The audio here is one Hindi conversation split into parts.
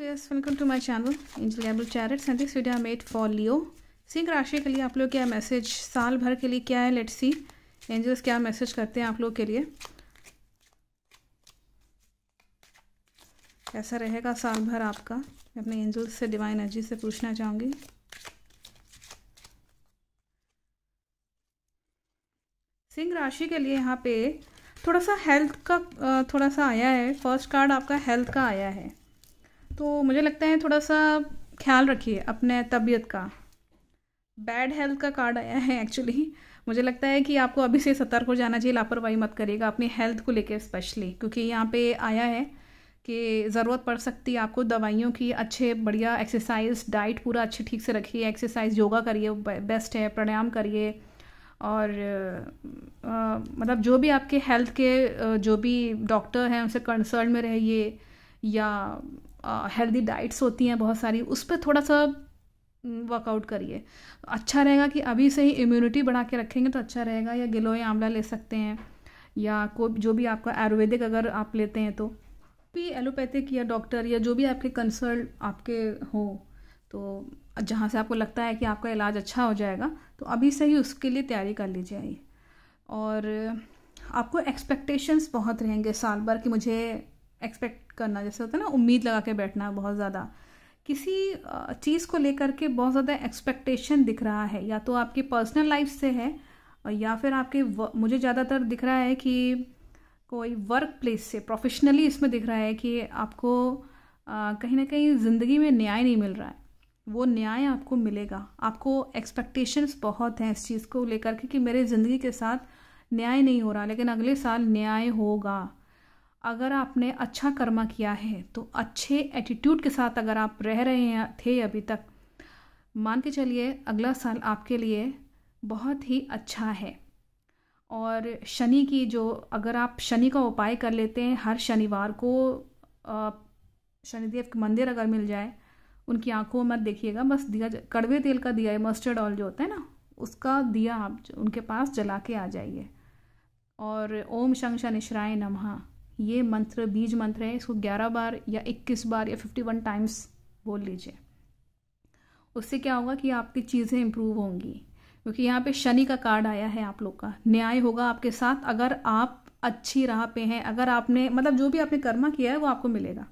viewers welcome to my channel angel Gabriel चैरिट्स and this video made for Leo सिंह राशि के लिए आप लोग क्या मैसेज साल भर के लिए क्या है लेट्स सी एंजल्स क्या मैसेज करते हैं आप लोग के लिए कैसा रहेगा साल भर आपका मैं अपने एंजल्स से डिवाइन एनर्जी से पूछना चाहूँगी सिंह राशि के लिए यहाँ पे थोड़ा सा हेल्थ का थोड़ा सा आया है फर्स्ट कार्ड आपका हेल्थ का आया है तो मुझे लगता है थोड़ा सा ख्याल रखिए अपने तबीयत का बैड हेल्थ का कार्ड आया है एक्चुअली मुझे लगता है कि आपको अभी से सतर्क हो जाना चाहिए लापरवाही मत करिएगा अपनी हेल्थ को लेकर स्पेशली क्योंकि यहाँ पे आया है कि ज़रूरत पड़ सकती है आपको दवाइयों की अच्छे बढ़िया एक्सरसाइज डाइट पूरा अच्छे ठीक से रखिए एक्सरसाइज योगा करिए बेस्ट है प्राणायाम करिए और आ, मतलब जो भी आपके हेल्थ के जो भी डॉक्टर हैं उनसे कंसर्न में रहिए या हेल्दी डाइट्स होती हैं बहुत सारी उस पर थोड़ा सा वर्कआउट हम्म, करिए अच्छा रहेगा कि अभी से ही इम्यूनिटी बढ़ा के रखेंगे तो अच्छा रहेगा या गिलोय आंवला ले सकते हैं या को जो भी आपका आयुर्वेदिक अगर आप लेते हैं तो भी एलोपैथिक या डॉक्टर या जो भी आपके कंसल्ट आपके हो तो जहाँ से आपको लगता है कि आपका इलाज अच्छा हो जाएगा तो अभी से ही उसके लिए तैयारी कर लीजिए और आपको एक्सपेक्टेशंस बहुत रहेंगे साल भर कि मुझे एक्सपेक्ट करना जैसे होता है ना उम्मीद लगा के बैठना बहुत ज़्यादा किसी चीज़ को लेकर के बहुत ज़्यादा एक्सपेक्टेशन दिख रहा है या तो आपकी पर्सनल लाइफ से है या फिर आपके मुझे ज़्यादातर दिख रहा है कि कोई वर्क प्लेस से प्रोफेशनली इसमें दिख रहा है कि आपको कहीं ना कहीं ज़िंदगी में न्याय नहीं मिल रहा है वो न्याय आपको मिलेगा आपको एक्सपेक्टेशंस बहुत हैं इस चीज़ को लेकर के कि मेरे ज़िंदगी के साथ न्याय नहीं हो रहा लेकिन अगले साल न्याय होगा अगर आपने अच्छा कर्मा किया है तो अच्छे एटीट्यूड के साथ अगर आप रह रहे हैं थे अभी तक मान के चलिए अगला साल आपके लिए बहुत ही अच्छा है और शनि की जो अगर आप शनि का उपाय कर लेते हैं हर शनिवार को शनिदेव के मंदिर अगर मिल जाए उनकी आंखों मत देखिएगा बस दिया कड़वे तेल का दिया है मस्टर्ड ऑयल जो होता है ना उसका दिया आप उनके पास जला के आ जाइए और ओम शंग शनिश्राय नमः ये मंत्र बीज मंत्र है इसको ग्यारह बार या इक्कीस बार या फिफ्टी वन टाइम्स बोल लीजिए उससे क्या होगा कि आपकी चीज़ें इम्प्रूव होंगी क्योंकि यहाँ पे शनि का कार्ड आया है आप लोग का न्याय होगा आपके साथ अगर आप अच्छी राह पे हैं अगर आपने मतलब जो भी आपने कर्मा किया है वो आपको मिलेगा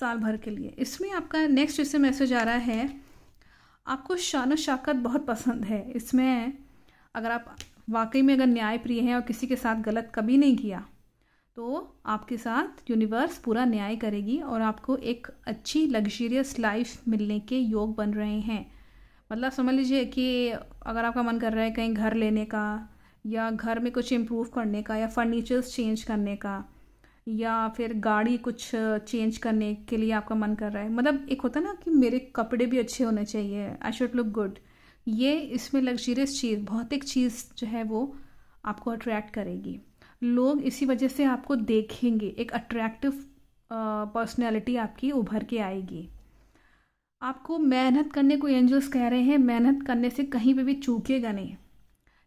साल भर के लिए इसमें आपका नेक्स्ट इससे मैसेज आ रहा है आपको शान शाकत बहुत पसंद है इसमें अगर आप वाकई में अगर न्याय प्रिय हैं और किसी के साथ गलत कभी नहीं किया तो आपके साथ यूनिवर्स पूरा न्याय करेगी और आपको एक अच्छी लग्जरियस लाइफ मिलने के योग बन रहे हैं मतलब समझ लीजिए कि अगर आपका मन कर रहा है कहीं घर लेने का या घर में कुछ इम्प्रूव करने का या फर्नीचर्स चेंज करने का या फिर गाड़ी कुछ चेंज करने के लिए आपका मन कर रहा है मतलब एक होता ना कि मेरे कपड़े भी अच्छे होने चाहिए आई शुड लुक गुड ये इसमें लग्जरियस चीज़ भौतिक चीज़ जो है वो आपको अट्रैक्ट करेगी लोग इसी वजह से आपको देखेंगे एक अट्रैक्टिव पर्सनैलिटी आपकी उभर के आएगी आपको मेहनत करने को एंजल्स कह रहे हैं मेहनत करने से कहीं पे भी चूकेगा नहीं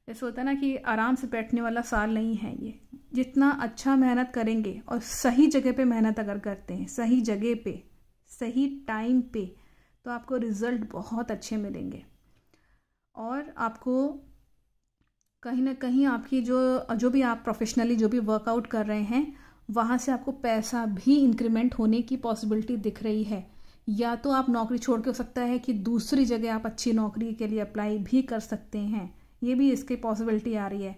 जैसे होता है ना कि आराम से बैठने वाला साल नहीं है ये जितना अच्छा मेहनत करेंगे और सही जगह पे मेहनत अगर करते हैं सही जगह पे सही टाइम पे तो आपको रिज़ल्ट बहुत अच्छे मिलेंगे और आपको कहीं ना कहीं आपकी जो जो भी आप प्रोफेशनली जो भी वर्कआउट कर रहे हैं वहाँ से आपको पैसा भी इंक्रीमेंट होने की पॉसिबिलिटी दिख रही है या तो आप नौकरी छोड़ के हो सकता है कि दूसरी जगह आप अच्छी नौकरी के लिए अप्लाई भी कर सकते हैं ये भी इसकी पॉसिबिलिटी आ रही है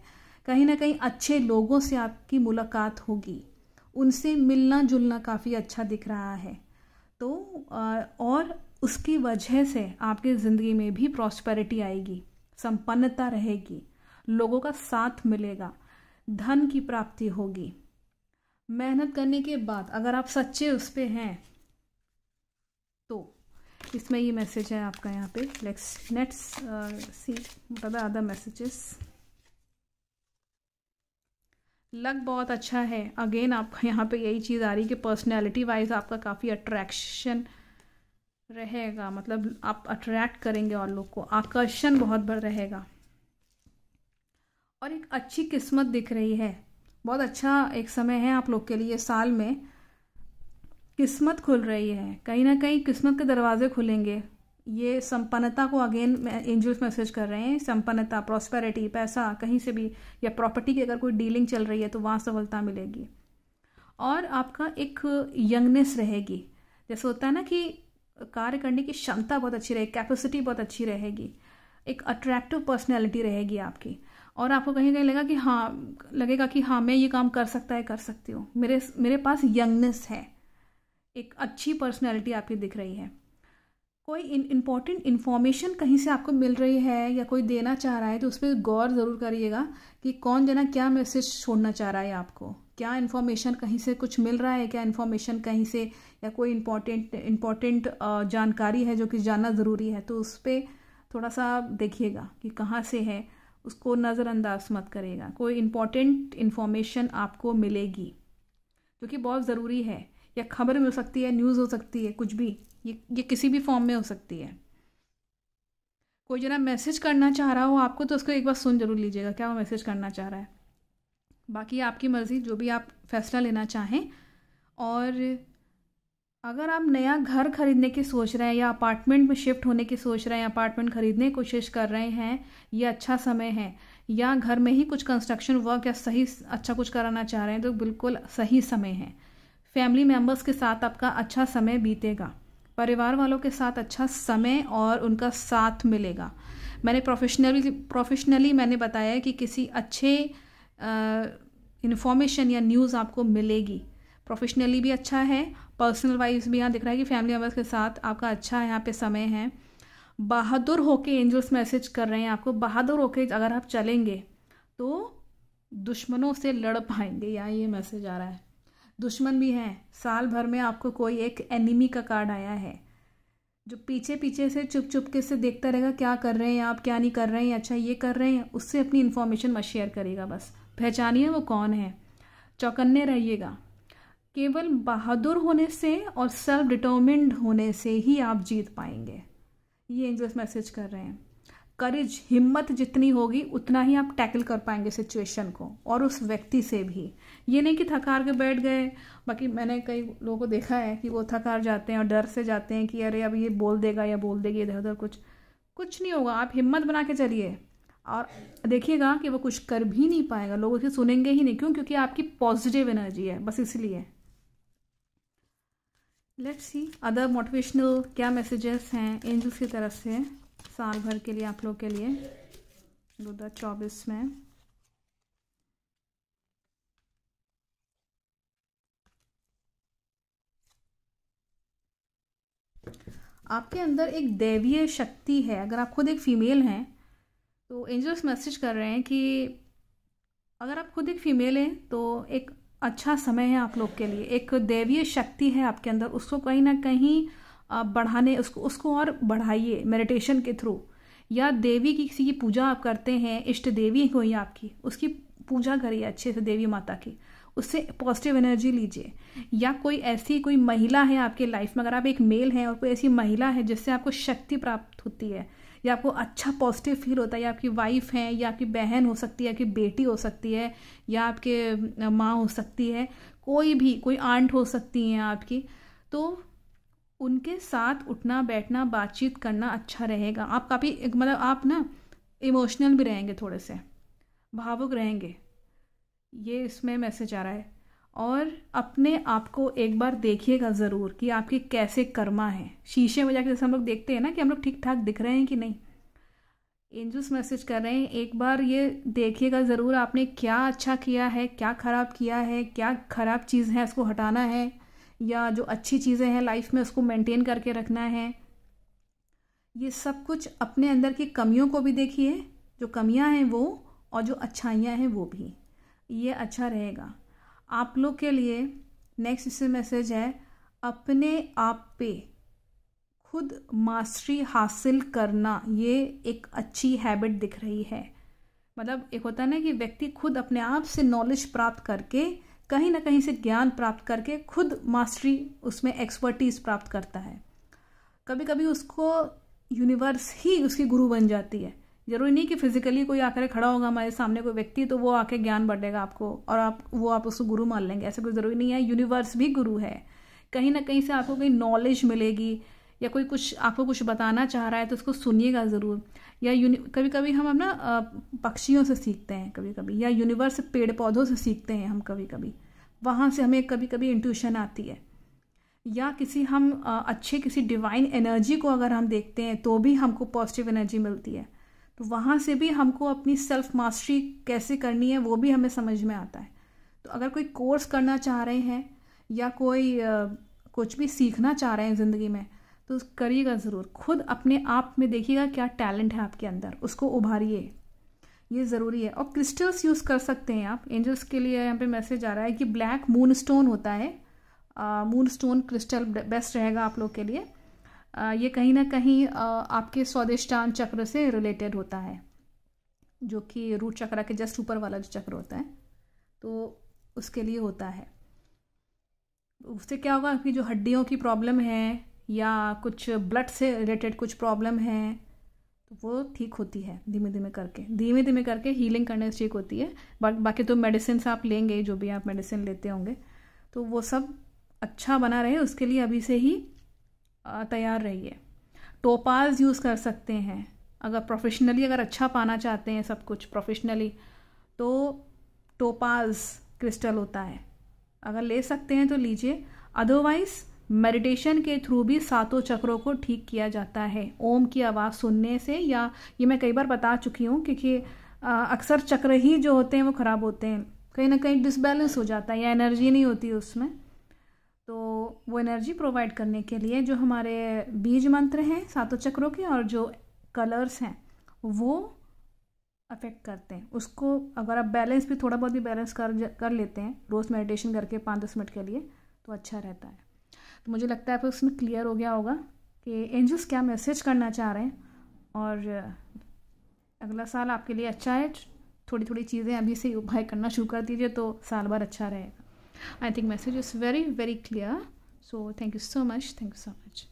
कहीं ना कहीं अच्छे लोगों से आपकी मुलाकात होगी उनसे मिलना जुलना काफ़ी अच्छा दिख रहा है तो और उसकी वजह से आपकी ज़िंदगी में भी प्रॉस्पेरिटी आएगी संपन्नता रहेगी लोगों का साथ मिलेगा धन की प्राप्ति होगी मेहनत करने के बाद अगर आप सच्चे उस पर हैं तो इसमें ये मैसेज है आपका यहाँ पे लेट्स नेट्स सी मतलब अदर मैसेजेस लक बहुत अच्छा है अगेन आप यहाँ पे यही चीज़ आ रही है कि पर्सनैलिटी वाइज आपका काफ़ी अट्रैक्शन रहेगा मतलब आप अट्रैक्ट करेंगे और लोग को आकर्षण बहुत बढ़ रहेगा और एक अच्छी किस्मत दिख रही है बहुत अच्छा एक समय है आप लोग के लिए साल में किस्मत खुल रही है कहीं ना कहीं किस्मत के दरवाजे खुलेंगे ये संपन्नता को अगेन एंजल्स मैसेज कर रहे हैं संपन्नता प्रॉस्पेरिटी पैसा कहीं से भी या प्रॉपर्टी की अगर कोई डीलिंग चल रही है तो वहाँ सफलता मिलेगी और आपका एक यंगनेस रहेगी जैसे होता है ना कि कार्य करने की क्षमता बहुत अच्छी रहेगी कैपेसिटी बहुत अच्छी रहेगी एक अट्रैक्टिव पर्सनैलिटी रहेगी आपकी और आपको कहीं कहीं लगेगा कि हाँ लगेगा कि हाँ मैं ये काम कर सकता है कर सकती हूँ मेरे मेरे पास यंगनेस है एक अच्छी पर्सनैलिटी आपकी दिख रही है कोई इम्पॉर्टेंट इन्फॉर्मेशन कहीं से आपको मिल रही है या कोई देना चाह रहा है तो उस पर गौर ज़रूर करिएगा कि कौन जना क्या मैसेज छोड़ना चाह रहा है आपको क्या इन्फॉर्मेशन कहीं से कुछ मिल रहा है क्या इन्फॉर्मेशन कहीं से या कोई इम्पॉर्टेंट इम्पॉर्टेंट जानकारी है जो कि जानना ज़रूरी है तो उस पर थोड़ा सा देखिएगा कि कहाँ से है उसको नज़रअंदाज मत करेगा कोई इम्पॉर्टेंट इन्फॉर्मेशन आपको मिलेगी जो कि बहुत ज़रूरी है या खबर मिल सकती है न्यूज़ हो सकती है कुछ भी ये ये किसी भी फॉर्म में हो सकती है कोई जरा मैसेज करना चाह रहा हो आपको तो उसको एक बार सुन जरूर लीजिएगा क्या वो मैसेज करना चाह रहा है बाकी आपकी मर्ज़ी जो भी आप फैसला लेना चाहें और अगर आप नया घर खरीदने की सोच रहे हैं या अपार्टमेंट में शिफ्ट होने की सोच रहे हैं अपार्टमेंट खरीदने की कोशिश कर रहे हैं ये अच्छा समय है या घर में ही कुछ कंस्ट्रक्शन वर्क या सही अच्छा कुछ कराना चाह रहे हैं तो बिल्कुल सही समय है फैमिली मेम्बर्स के साथ आपका अच्छा समय बीतेगा परिवार वालों के साथ अच्छा समय और उनका साथ मिलेगा मैंने प्रोफेशनली प्रोफेशनली मैंने बताया कि किसी अच्छे इन्फॉर्मेशन या न्यूज़ आपको मिलेगी प्रोफेशनली भी अच्छा है पर्सनल वाइज भी यहाँ दिख रहा है कि फैमिली मेम्बर्स के साथ आपका अच्छा यहाँ पे समय है बहादुर होके एंजल्स मैसेज कर रहे हैं आपको बहादुर होके अगर आप चलेंगे तो दुश्मनों से लड़ पाएंगे यहाँ ये मैसेज आ रहा है दुश्मन भी हैं साल भर में आपको कोई एक एनिमी का कार्ड आया है जो पीछे पीछे से चुप चुप के से देखता रहेगा क्या कर रहे हैं आप क्या नहीं कर रहे हैं अच्छा ये कर रहे हैं उससे अपनी इन्फॉर्मेशन मत शेयर करेगा बस पहचानिए वो कौन है चौकन्ने रहिएगा केवल बहादुर होने से और सेल्फ डिटर्मिंड होने से ही आप जीत पाएंगे ये एंजल्स मैसेज कर रहे हैं करेज हिम्मत जितनी होगी उतना ही आप टैकल कर पाएंगे सिचुएशन को और उस व्यक्ति से भी ये नहीं कि थकार के बैठ गए बाकी मैंने कई लोगों को देखा है कि वो थकार जाते हैं और डर से जाते हैं कि अरे अब ये बोल देगा या बोल देगी इधर उधर कुछ कुछ नहीं होगा आप हिम्मत बना के चलिए और देखिएगा कि वो कुछ कर भी नहीं पाएगा लोग उसे सुनेंगे ही नहीं क्यों क्योंकि आपकी पॉजिटिव एनर्जी है बस इसलिए लेट्स सी अदर मोटिवेशनल क्या मैसेजेस हैं एंजल्स की तरफ से साल भर के लिए आप लोग के लिए दो हज़ार चौबीस में आपके अंदर एक दैवीय शक्ति है अगर आप खुद एक फीमेल हैं तो एंजल्स मैसेज कर रहे हैं कि अगर आप खुद एक फीमेल हैं तो एक अच्छा समय है आप लोग के लिए एक देवीय शक्ति है आपके अंदर उसको कहीं ना कहीं बढ़ाने उसको उसको और बढ़ाइए मेडिटेशन के थ्रू या देवी की किसी की पूजा आप करते हैं इष्ट देवी कोई आपकी उसकी पूजा करिए अच्छे से देवी माता की उससे पॉजिटिव एनर्जी लीजिए या कोई ऐसी कोई महिला है आपके लाइफ में अगर आप एक मेल हैं और कोई ऐसी महिला है जिससे आपको शक्ति प्राप्त होती है या आपको अच्छा पॉजिटिव फील होता है या आपकी वाइफ हैं या आपकी बहन हो सकती है आपकी बेटी हो सकती है या आपके माँ हो सकती है कोई भी कोई आंट हो सकती हैं आपकी तो उनके साथ उठना बैठना बातचीत करना अच्छा रहेगा आप काफ़ी मतलब आप ना इमोशनल भी रहेंगे थोड़े से भावुक रहेंगे ये इसमें मैसेज आ रहा है और अपने आप को एक बार देखिएगा ज़रूर कि आपके कैसे कर्मा है शीशे में जाकर जैसे हम लोग देखते हैं ना कि हम लोग ठीक ठाक दिख रहे हैं कि नहीं एंजल्स मैसेज कर रहे हैं एक बार ये देखिएगा ज़रूर आपने क्या अच्छा किया है क्या ख़राब किया है क्या ख़राब चीज़ है उसको हटाना है या जो अच्छी चीज़ें हैं लाइफ में उसको मेंटेन करके रखना है ये सब कुछ अपने अंदर की कमियों को भी देखिए जो कमियां हैं वो और जो अच्छाइयाँ हैं वो भी ये अच्छा रहेगा आप लोग के लिए नेक्स्ट इससे मैसेज है अपने आप पे खुद मास्टरी हासिल करना ये एक अच्छी हैबिट दिख रही है मतलब एक होता है ना कि व्यक्ति खुद अपने आप से नॉलेज प्राप्त करके कहीं ना कहीं से ज्ञान प्राप्त करके खुद मास्टरी उसमें एक्सपर्टीज प्राप्त करता है कभी कभी उसको यूनिवर्स ही उसकी गुरु बन जाती है जरूरी नहीं कि फिजिकली कोई आकर खड़ा होगा हमारे सामने कोई व्यक्ति तो वो आके ज्ञान बढ़ेगा आपको और आप वो आप उसको गुरु मान लेंगे ऐसा कोई ज़रूरी नहीं है यूनिवर्स भी गुरु है कहीं ना कहीं से आपको कहीं नॉलेज मिलेगी या कोई कुछ आपको कुछ बताना चाह रहा है तो उसको सुनिएगा ज़रूर या यूनि कभी कभी हम अपना पक्षियों से सीखते हैं कभी कभी या यूनिवर्स पेड़ पौधों से सीखते हैं हम कभी कभी वहाँ से हमें कभी कभी इंट्यूशन आती है या किसी हम अच्छे किसी डिवाइन एनर्जी को अगर हम देखते हैं तो भी हमको पॉजिटिव एनर्जी मिलती है तो वहाँ से भी हमको अपनी सेल्फ मास्टरी कैसे करनी है वो भी हमें समझ में आता है तो अगर कोई कोर्स करना चाह रहे हैं या कोई कुछ भी सीखना चाह रहे हैं ज़िंदगी में तो करिएगा ज़रूर खुद अपने आप में देखिएगा क्या टैलेंट है आपके अंदर उसको उभारिए ये ज़रूरी है और क्रिस्टल्स यूज़ कर सकते हैं आप एंजल्स के लिए यहाँ पे मैसेज आ रहा है कि ब्लैक मून स्टोन होता है मून स्टोन क्रिस्टल बेस्ट रहेगा आप लोग के लिए ये कहीं ना कहीं आपके स्वादिष्टान चक्र से रिलेटेड होता है जो कि रूट चक्र के जस्ट ऊपर वाला जो चक्र होता है तो उसके लिए होता है उससे क्या होगा कि जो हड्डियों की प्रॉब्लम है या कुछ ब्लड से रिलेटेड कुछ प्रॉब्लम है तो वो ठीक होती है धीमे धीमे करके धीमे धीमे करके हीलिंग करने से ठीक होती है बा, बाकी तो मेडिसिन आप लेंगे जो भी आप मेडिसिन लेते होंगे तो वो सब अच्छा बना रहे उसके लिए अभी से ही तैयार रहिए टोपाज यूज़ कर सकते हैं अगर प्रोफेशनली अगर अच्छा पाना चाहते हैं सब कुछ प्रोफेशनली तो टोपाज क्रिस्टल होता है अगर ले सकते हैं तो लीजिए अदरवाइज मेडिटेशन के थ्रू भी सातों चक्रों को ठीक किया जाता है ओम की आवाज़ सुनने से या ये मैं कई बार बता चुकी हूँ क्योंकि अक्सर चक्र ही जो होते हैं वो ख़राब होते हैं कहीं ना कहीं डिसबैलेंस हो जाता है या एनर्जी नहीं होती उसमें तो वो एनर्जी प्रोवाइड करने के लिए जो हमारे बीज मंत्र हैं सातों चक्रों के और जो कलर्स हैं वो अफेक्ट करते हैं उसको अगर आप बैलेंस भी थोड़ा बहुत भी बैलेंस कर कर लेते हैं रोज़ मेडिटेशन करके पाँच दस मिनट के लिए तो अच्छा रहता है तो मुझे लगता है फिर उसमें क्लियर हो गया होगा कि एंजल्स क्या मैसेज करना चाह रहे हैं और अगला साल आपके लिए अच्छा है थोड़ी थोड़ी चीज़ें अभी से उपाय करना शुरू कर दीजिए तो साल भर अच्छा रहेगा i think message is very very clear so thank you so much thank you so much